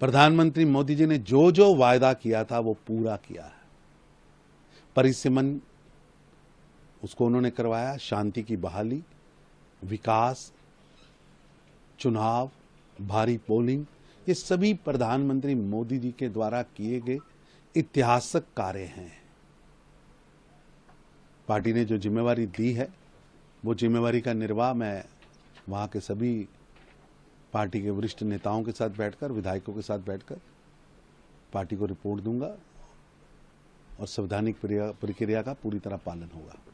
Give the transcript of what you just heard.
प्रधानमंत्री मोदी जी ने जो जो वायदा किया था वो पूरा किया है परिसीमन उसको उन्होंने करवाया शांति की बहाली विकास चुनाव भारी पोलिंग ये सभी प्रधानमंत्री मोदी जी के द्वारा किए गए ऐतिहासिक कार्य हैं पार्टी ने जो जिम्मेवारी दी है वो जिम्मेवारी का निर्वाह मैं वहां के सभी पार्टी के वरिष्ठ नेताओं के साथ बैठकर विधायकों के साथ बैठकर पार्टी को रिपोर्ट दूंगा और संवैधानिक प्रक्रिया का पूरी तरह पालन होगा